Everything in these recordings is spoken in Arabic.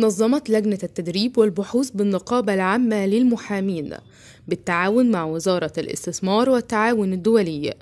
نظمت لجنة التدريب والبحوث بالنقابة العامة للمحامين بالتعاون مع وزارة الاستثمار والتعاون الدولي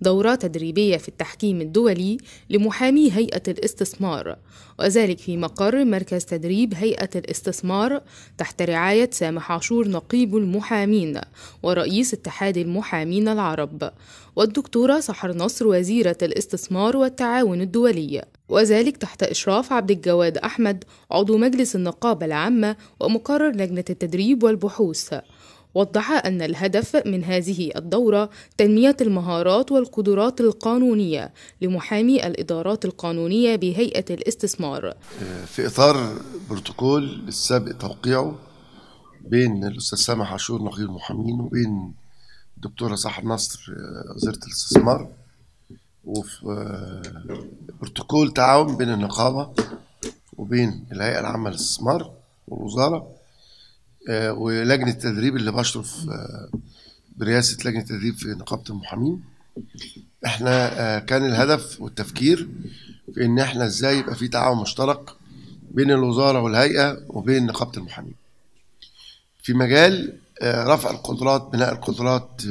دورة تدريبية في التحكيم الدولي لمحامي هيئة الاستثمار وذلك في مقر مركز تدريب هيئة الاستثمار تحت رعاية سامح عاشور نقيب المحامين ورئيس اتحاد المحامين العرب والدكتورة سحر نصر وزيرة الاستثمار والتعاون الدولي وذلك تحت إشراف عبد الجواد أحمد عضو مجلس النقابة العامة ومقرر لجنة التدريب والبحوث وضح أن الهدف من هذه الدورة تنمية المهارات والقدرات القانونية لمحامي الإدارات القانونية بهيئة الاستثمار في إطار بروتوكول السابق توقيعه بين الأستاذ سامح عاشور نقيب المحامين وبين الدكتورة صاحب نصر آه، وزيرة الاستثمار وفي آه، بروتوكول تعاون بين النقابة وبين الهيئة العامة للاستثمار والوزارة آه، ولجنة التدريب اللي بشرف آه، برئاسة لجنة التدريب في نقابة المحامين احنا آه، كان الهدف والتفكير في ان احنا ازاي يبقى في تعاون مشترك بين الوزارة والهيئة وبين نقابة المحامين في مجال رفع القدرات بناء القدرات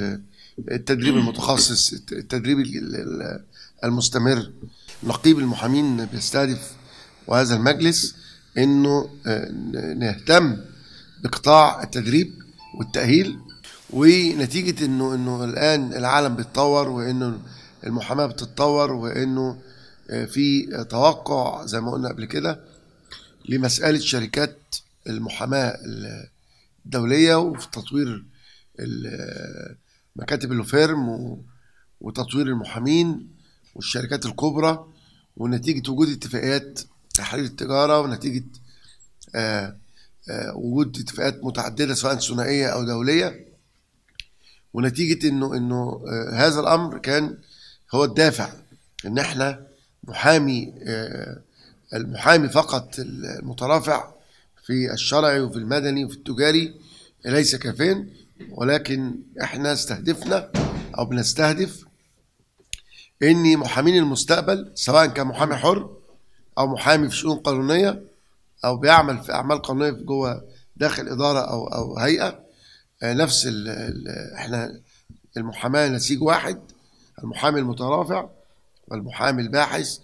التدريب المتخصص التدريب المستمر لقيب المحامين بيستهدف وهذا المجلس انه آه، نهتم بقطاع التدريب والتاهيل ونتيجه انه انه الان العالم بيتطور وانه المحاماه بتتطور وانه آه، في توقع زي ما قلنا قبل كده لمساله شركات المحاماه الدوليه وفي تطوير آه، مكاتب الفيرم وتطوير المحامين والشركات الكبرى ونتيجه وجود اتفاقيات تحرير التجاره ونتيجه آه، آه، وجود اتفاقات متعدده سواء ثنائيه او دوليه ونتيجه انه انه آه، هذا الامر كان هو الدافع ان احنا محامي المحامي فقط المترافع في الشرعي وفي المدني وفي التجاري ليس كافين ولكن احنا استهدفنا او بنستهدف ان محامين المستقبل سواء كان محامي حر او محامي في شؤون قانونيه او بيعمل في اعمال قانونيه في جوه داخل اداره او او هيئه آه، نفس ال ال احنا المحاماه نسيج واحد المحامي المترافع والمحامي الباحث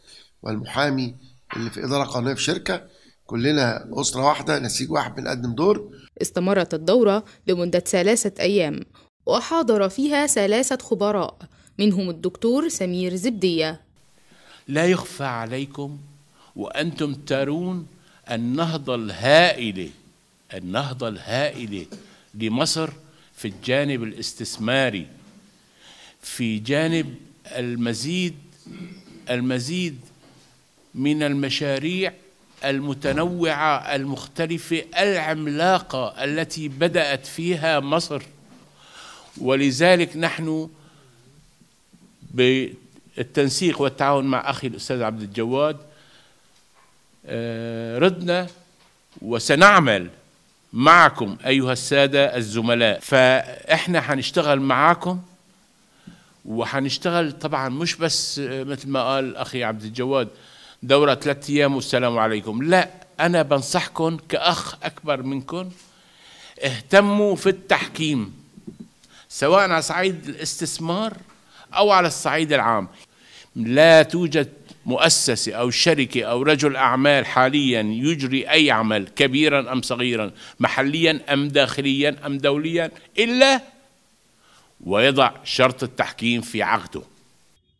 والمحامي اللي في اداره قانونيه في شركه كلنا اسره واحده نسيج واحد بنقدم دور استمرت الدوره لمده ثلاثه ايام وحاضر فيها ثلاثه خبراء منهم الدكتور سمير زبدية لا يخفى عليكم وأنتم ترون النهضة الهائلة النهضة الهائلة لمصر في الجانب الاستثماري في جانب المزيد المزيد من المشاريع المتنوعة المختلفة العملاقة التي بدأت فيها مصر ولذلك نحن بالتنسيق والتعاون مع أخي الأستاذ عبد الجواد آه، ردنا وسنعمل معكم أيها السادة الزملاء فإحنا هنشتغل معاكم وحنشتغل طبعا مش بس آه، مثل ما قال أخي عبد الجواد دورة ثلاث أيام والسلام عليكم لا أنا بنصحكم كأخ أكبر منكم اهتموا في التحكيم سواء على صعيد الاستثمار أو على الصعيد العام لا توجد مؤسسة أو شركة أو رجل أعمال حاليا يجري أي عمل كبيرا أم صغيرا محليا أم داخليا أم دوليا إلا ويضع شرط التحكيم في عقده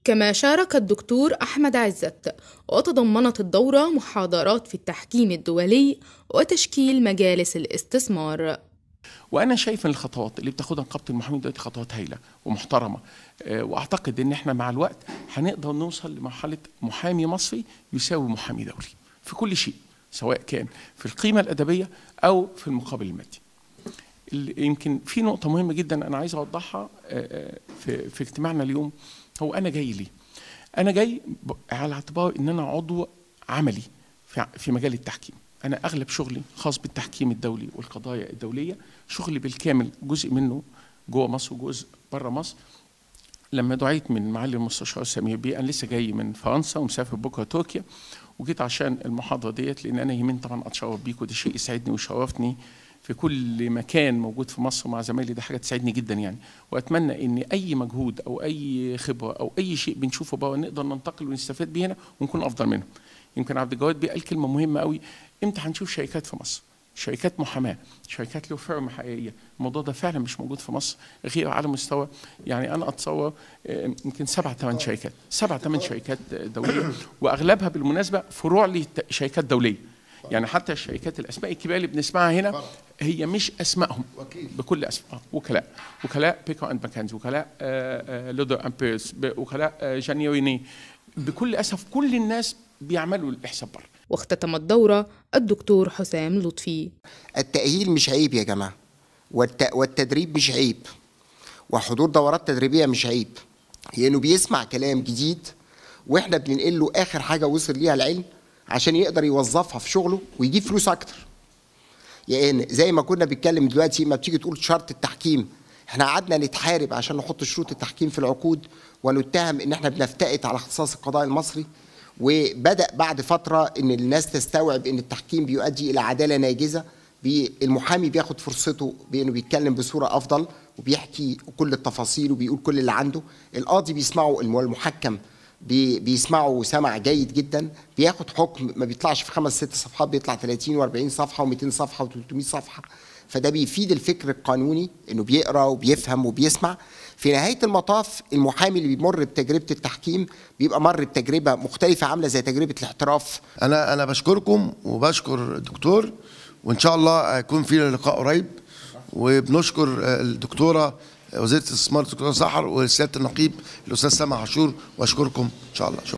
كما شارك الدكتور أحمد عزت وتضمنت الدورة محاضرات في التحكيم الدولي وتشكيل مجالس الاستثمار وانا شايف ان الخطوات اللي بتاخدها نقابه المحامين دلوقتي خطوات هايله ومحترمه آه، واعتقد ان احنا مع الوقت هنقدر نوصل لمرحله محامي مصري يساوي محامي دولي في كل شيء سواء كان في القيمه الادبيه او في المقابل المادي يمكن في نقطة مهمة جدا أنا عايز أوضحها آه، آه، في, في اجتماعنا اليوم هو أنا جاي ليه؟ أنا جاي على اعتبار إن أنا عضو عملي في مجال التحكيم. انا اغلب شغلي خاص بالتحكيم الدولي والقضايا الدوليه شغلي بالكامل جزء منه جوه مصر وجزء بره مصر لما دعيت من معالي المستشار سمير بيه انا لسه جاي من فرنسا ومسافر بكره تركيا وجيت عشان المحاضره ديت لان انا يمين طبعا اتشرف بيك وده شيء يسعدني ويشرفني في كل مكان موجود في مصر مع زمايلي ده حاجه تسعدني جدا يعني واتمنى ان اي مجهود او اي خبره او اي شيء بنشوفه بره نقدر ننتقل ونستفاد بيه هنا ونكون افضل منهم يمكن عبد الجواد بيه قال كلمه مهمه قوي امتى هنشوف شركات في مصر شركات محاماه شركات له فرم حقيقيه الموضوع ده فعلا مش موجود في مصر غير على مستوى يعني انا اتصور آه، يمكن سبع ثمان شركات سبع ثمان شركات دوليه واغلبها بالمناسبه فروع لشركات دوليه يعني حتى الشركات الاسماء الكبيره اللي بنسمعها هنا هي مش اسمائهم بكل اسماء آه، وكلاء وكلاء بيكو اند ماكنز وكلاء لودر آه، امبيرز وكلاء جانيوريني بكل اسف كل الناس بيعملوا الحساب بره واختتم الدورة الدكتور حسام لطفي التأهيل مش عيب يا جماعة والتدريب مش عيب وحضور دورات تدريبية مش عيب لأنه بيسمع كلام جديد وإحنا بننقل له آخر حاجة وصل ليها العلم عشان يقدر يوظفها في شغله ويجيب فلوس أكتر يعني زي ما كنا بنتكلم دلوقتي ما بتيجي تقول شرط التحكيم احنا قعدنا نتحارب عشان نحط شروط التحكيم في العقود ونتهم ان احنا بنفتقد على اختصاص القضاء المصري وبدا بعد فتره ان الناس تستوعب ان التحكيم بيؤدي الى عداله ناجزه بي المحامي بياخد فرصته بانه بيتكلم بصوره افضل وبيحكي كل التفاصيل وبيقول كل اللي عنده القاضي بيسمعه المحكم بي بيسمعه وسمع جيد جدا بياخد حكم ما بيطلعش في خمس ست صفحات بيطلع 30 و40 صفحه و200 صفحه و300 صفحه فده بيفيد الفكر القانوني انه بيقرا وبيفهم وبيسمع في نهايه المطاف المحامي اللي بيمر بتجربه التحكيم بيبقى مر بتجربه مختلفه عامله زي تجربه الاحتراف انا انا بشكركم وبشكر الدكتور وان شاء الله هيكون في لقاء قريب وبنشكر الدكتوره وزيره الاستثمار الدكتوره سحر وسياده النقيب الاستاذ سامح عاشور واشكركم ان شاء الله شكرا.